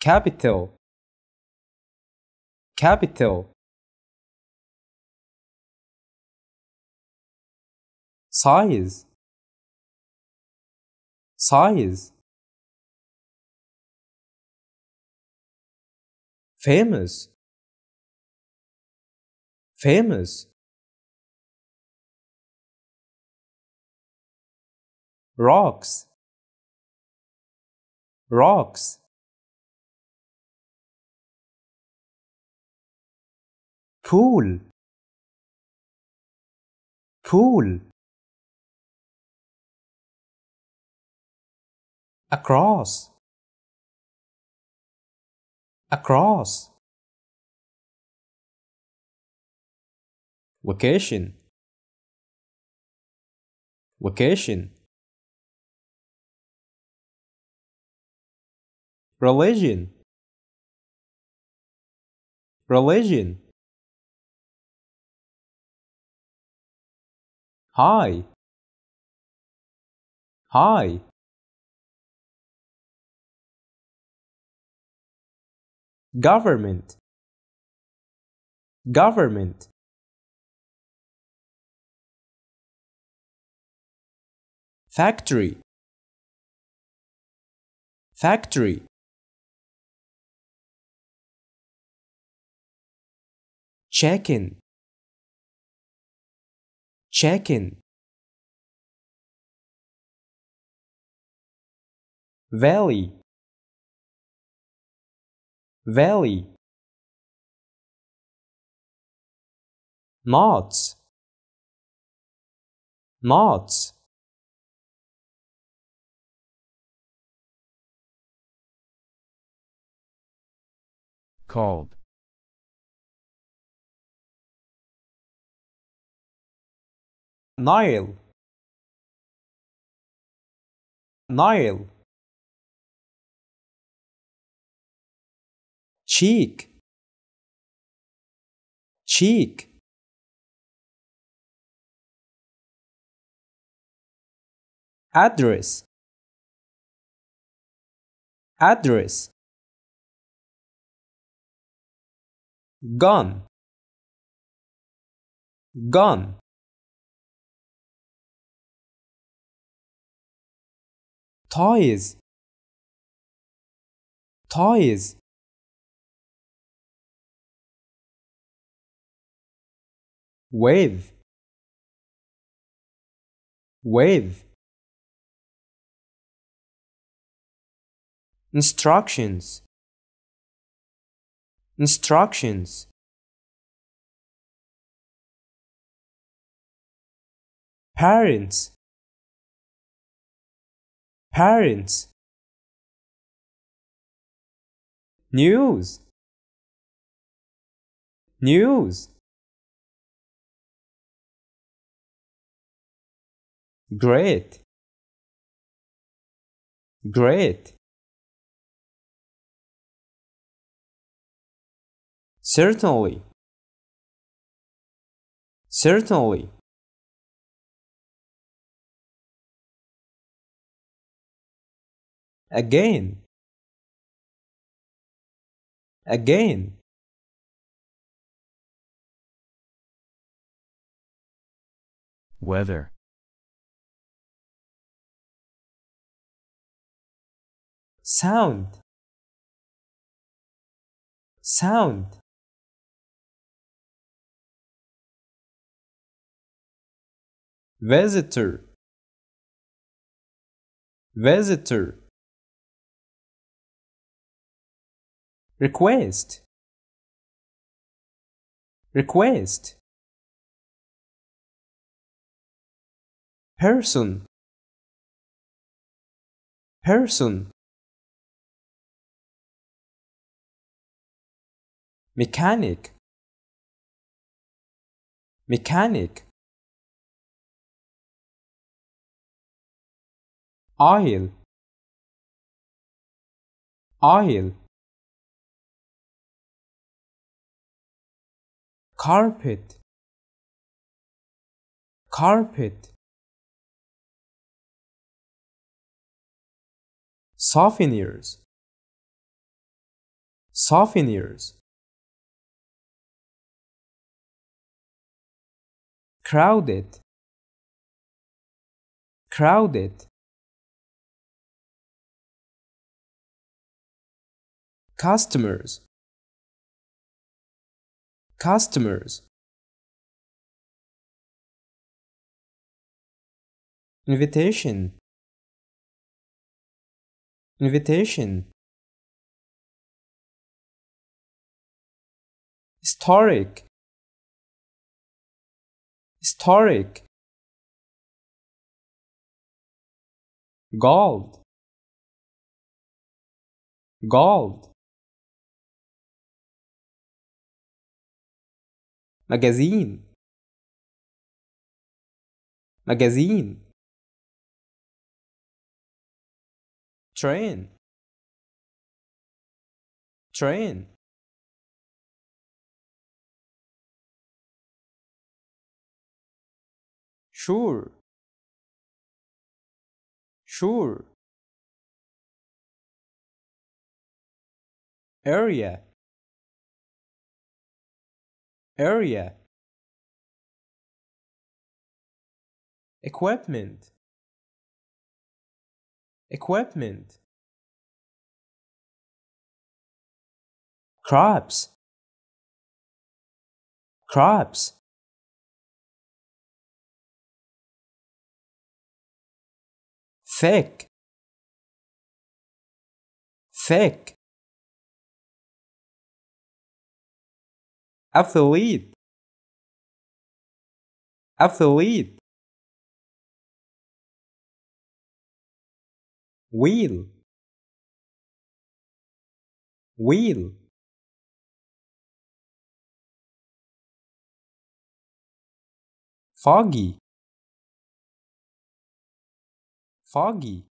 capital capital size size famous famous rocks rocks pool pool across across vacation vacation religion religion Hi. Hi. Government. Government. Factory. Factory. Check-in. Check-in. Valley. Valley. Mods. Mods. Called. Nile Nile cheek cheek address address gun gun toys toys wave wave instructions instructions parents parents news news great great certainly certainly again again weather sound sound visitor visitor request request person person mechanic mechanic oil oil carpet carpet souvenirs souvenirs crowded crowded customers customers. Invitation Invitation Historic Historic Gold Gold magazine magazine train train sure sure area area equipment equipment crops crops thick thick obsolete obsolete wheel wheel foggy foggy